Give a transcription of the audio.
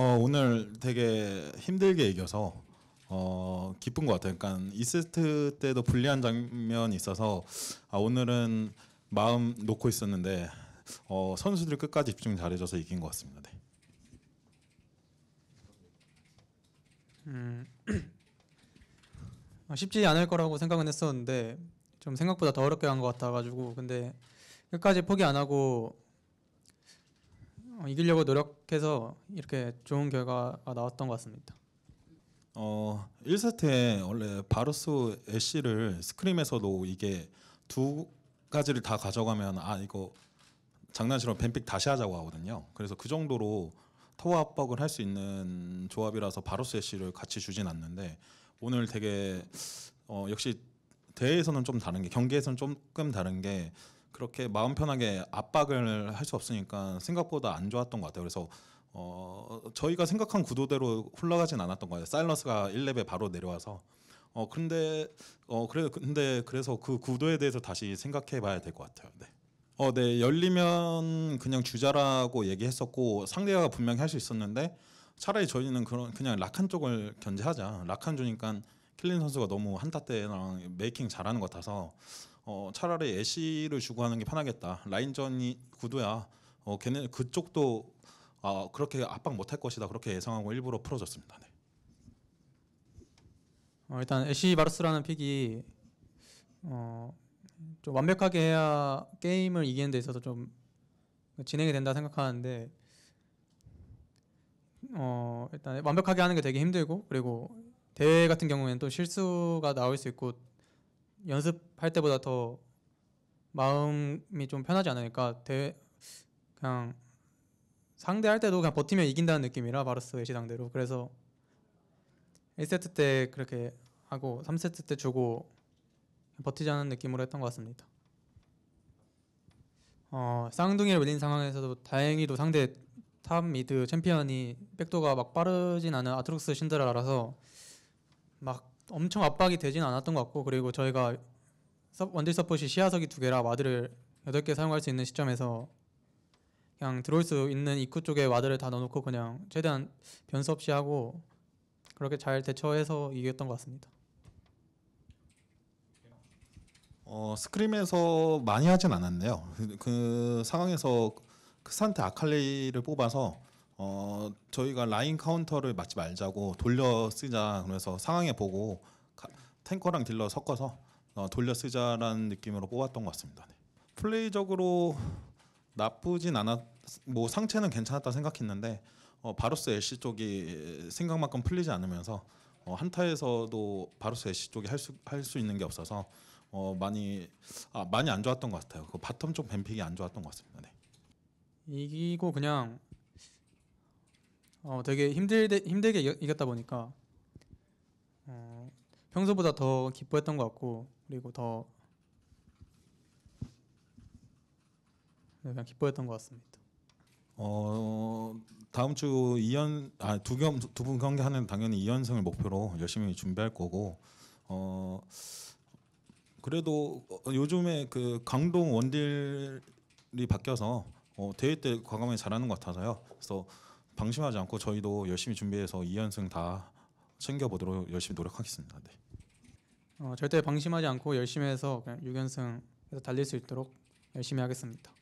어, 오늘 되게 힘들게 이겨서 어, 기쁜 것 같아요. 그러니까 2세트 때도 불리한 장면이 있어서 아, 오늘은 마음 놓고 있었는데 어, 선수들 끝까지 집중 잘해줘서 이긴 것 같습니다. 네. 음, 쉽지 않을 거라고 생각은 했었는데 좀 생각보다 더 어렵게 간것 같아가지고 근데 끝까지 포기 안 하고 어, 이기려고 노력해서 이렇게 좋은 결과가 나왔던 것 같습니다. 어, 1세트에 원래 바루스 애쉬를 스크림에서도 이게 두 가지를 다 가져가면 아 이거 장난처럼 뱀픽 다시 하자고 하거든요. 그래서 그 정도로 타워 압박을 할 수 있는 조합이라서 바로스 애쉬를 같이 주진 않는데 오늘 되게 어, 역시 대회에서는 좀 다른 게 경기에서는 조금 다른 게 그렇게 마음 편하게 압박을 할 수 없으니까 생각보다 안 좋았던 것 같아요. 그래서 어, 저희가 생각한 구도대로 흘러가진 않았던 거예요. 사일러스가 1렙에 바로 내려와서. 어, 근데, 어, 그래, 근데 그래서 그 구도에 대해서 다시 생각해 봐야 될 것 같아요. 네. 어, 네. 열리면 그냥 주자라고 얘기했었고 상대가 분명히 할 수 있었는데 차라리 저희는 그런 그냥 라칸 쪽을 견제하자. 라칸 주니까 킬린 선수가 너무 한타 때랑 메이킹 잘하는 것 같아서 어, 차라리 애쉬를 주고 하는 게 편하겠다. 라인전이 구두야 어, 걔네 그쪽도 어, 그렇게 압박 못 할 것이다. 그렇게 예상하고 일부러 풀어줬습니다. 네. 어, 일단 애쉬 바르스라는 픽이 어, 좀 완벽하게 해야 게임을 이기는 데 있어서 좀 진행이 된다 생각하는데 어, 일단 완벽하게 하는 게 되게 힘들고 그리고 대회 같은 경우에는 또 실수가 나올 수 있고 연습할 때보다 더 마음이 좀 편하지 않으니까 대 그냥 상대할 때도 그냥 버티면 이긴다는 느낌이라 마르스 예시상대로 그래서 1세트 때 그렇게 하고 3세트 때 주고 버티자는 느낌으로 했던 것 같습니다. 어, 쌍둥이를 밀린 상황에서도 다행히도 상대 탑 미드 챔피언이 백도가 막 빠르진 않은 아트록스 신드라라서 막 엄청 압박이 되진 않았던 것 같고 그리고 저희가 원딜 서폿이 시야석이 두 개라 와드를 여덟 개 사용할 수 있는 시점에서 그냥 들어올 수 있는 입구 쪽에 와드를 다 넣어놓고 그냥 최대한 변수 없이 하고 그렇게 잘 대처해서 이겼던 것 같습니다. 어, 스크림에서 많이 하진 않았네요. 그, 그 상황에서 크산테 그 아칼리를 뽑아서 어 저희가 라인 카운터를 맞지 말자고 돌려 쓰자 그래서 상황에 보고 가, 탱커랑 딜러 섞어서 어, 돌려 쓰자라는 느낌으로 뽑았던 것 같습니다. 네. 플레이적으로 나쁘진 않았 뭐 상체는 괜찮았다 생각했는데 어, 바로스 LC 쪽이 생각만큼 풀리지 않으면서 어, 한타에서도 바로스 LC 쪽이 할 수 할 수 있는 게 없어서 어, 많이 아, 많이 안 좋았던 것 같아요. 그 바텀 쪽 뱀픽이 안 좋았던 것 같습니다. 네. 이기고 그냥 어, 되게 힘들게, 힘들게 이겼다 보니까 어, 평소보다 더 기뻐했던 것 같고 그리고 더 네, 그냥 기뻐했던 것 같습니다. 어 다음 주 2연 아 두 경 두 분 경기하는 당연히 2연승을 목표로 열심히 준비할 거고 어 그래도 요즘에 그 강동 원딜이 바뀌어서 어, 대회 때과감하 잘하는 것 같아서요. 그래서 방심하지 않고 저희도 열심히 준비해서 2연승 다 챙겨보도록 열심히 노력하겠습니다. 네. 어, 절대 방심하지 않고 열심히 해서 6연승 달릴 수 있도록 열심히 하겠습니다.